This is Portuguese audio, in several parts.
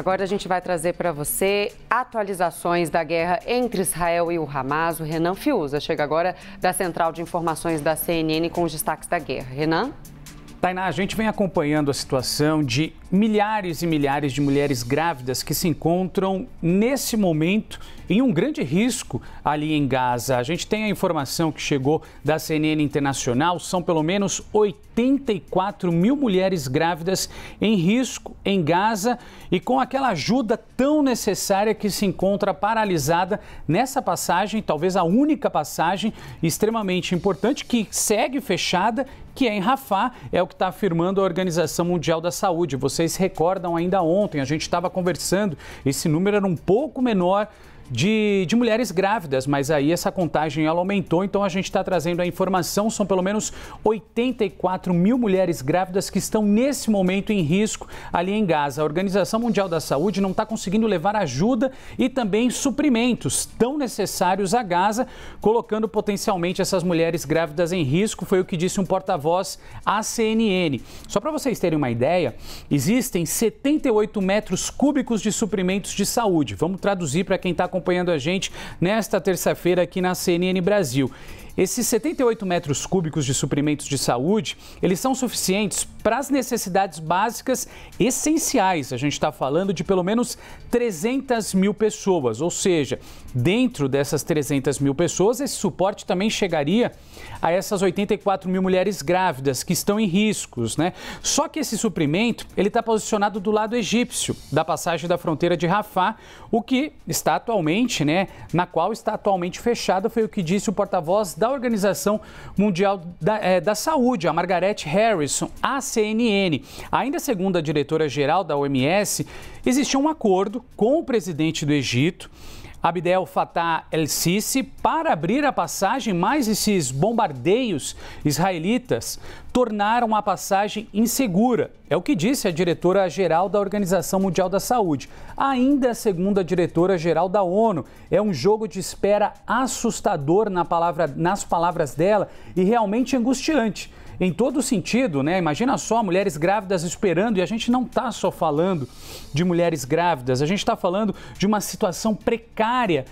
Agora a gente vai trazer para você atualizações da guerra entre Israel e o Hamas. O Renan Fiuza chega agora da Central de Informações da CNN com os destaques da guerra. Renan? Tainá, a gente vem acompanhando a situação de milhares e milhares de mulheres grávidas que se encontram nesse momento em um grande risco ali em Gaza. A gente tem a informação que chegou da CNN Internacional, são pelo menos 84 mil mulheres grávidas em risco em Gaza e com aquela ajuda tão necessária que se encontra paralisada nessa passagem, talvez a única passagem extremamente importante que segue fechada que é em Rafah, é o que está afirmando a Organização Mundial da Saúde. Vocês recordam ainda ontem, a gente estava conversando, esse número era um pouco menor de, de mulheres grávidas, mas aí essa contagem ela aumentou, então a gente está trazendo a informação. São pelo menos 84 mil mulheres grávidas que estão nesse momento em risco ali em Gaza. A Organização Mundial da Saúde não está conseguindo levar ajuda e também suprimentos tão necessários a Gaza, colocando potencialmente essas mulheres grávidas em risco, foi o que disse um porta-voz à CNN. Só para vocês terem uma ideia, existem 78 metros cúbicos de suprimentos de saúde. Vamos traduzir para quem está com acompanhando a gente nesta terça-feira aqui na CNN Brasil. Esses 78 metros cúbicos de suprimentos de saúde, eles são suficientes para as necessidades básicas essenciais. A gente está falando de pelo menos 300 mil pessoas, ou seja, dentro dessas 300 mil pessoas, esse suporte também chegaria a essas 84 mil mulheres grávidas que estão em riscos, né? Só que esse suprimento ele está posicionado do lado egípcio, da passagem da fronteira de Rafah, o que está atualmente, né? Na qual está atualmente fechada, foi o que disse o porta-voz da Organização Mundial da, é, da Saúde, a Margaret Harrison, a CNN. Ainda segundo a diretora-geral da OMS, existiu um acordo com o presidente do Egito Abdel Fattah el-Sisi para abrir a passagem, mas esses bombardeios israelitas tornaram a passagem insegura. É o que disse a diretora-geral da Organização Mundial da Saúde. Ainda segundo a diretora-geral da ONU, é um jogo de espera assustador na palavra, nas palavras dela e realmente angustiante em todo sentido, né? Imagina só mulheres grávidas esperando, e a gente não está só falando de mulheres grávidas, a gente está falando de uma situação precária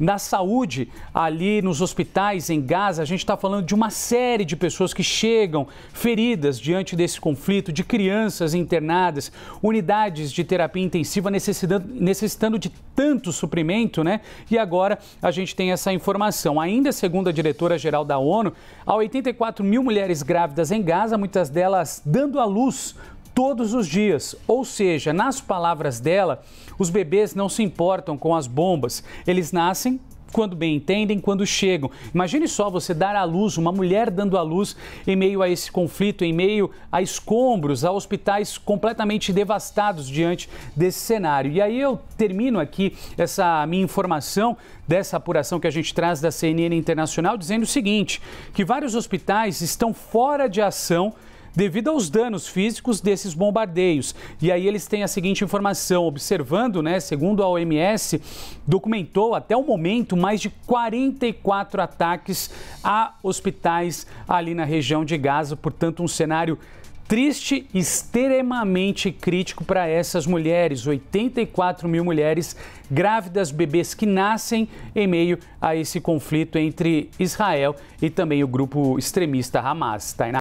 na saúde ali nos hospitais em Gaza, a gente está falando de uma série de pessoas que chegam feridas diante desse conflito, de crianças internadas, unidades de terapia intensiva necessitando, necessitando de tanto suprimento, né? E agora a gente tem essa informação. Ainda segundo a diretora-geral da ONU, há 84 mil mulheres grávidas em Gaza, muitas delas dando à luz todos os dias. Ou seja, nas palavras dela, os bebês não se importam com as bombas. Eles nascem quando bem entendem, quando chegam. Imagine só você dar à luz, uma mulher dando à luz em meio a esse conflito, em meio a escombros, a hospitais completamente devastados diante desse cenário. E aí eu termino aqui essa minha informação dessa apuração que a gente traz da CNN Internacional dizendo o seguinte, que vários hospitais estão fora de ação devido aos danos físicos desses bombardeios. E aí eles têm a seguinte informação, observando, né, segundo a OMS, documentou até o momento mais de 44 ataques a hospitais ali na região de Gaza, portanto um cenário triste, extremamente crítico para essas mulheres. 84 mil mulheres grávidas, bebês que nascem em meio a esse conflito entre Israel e também o grupo extremista Hamas.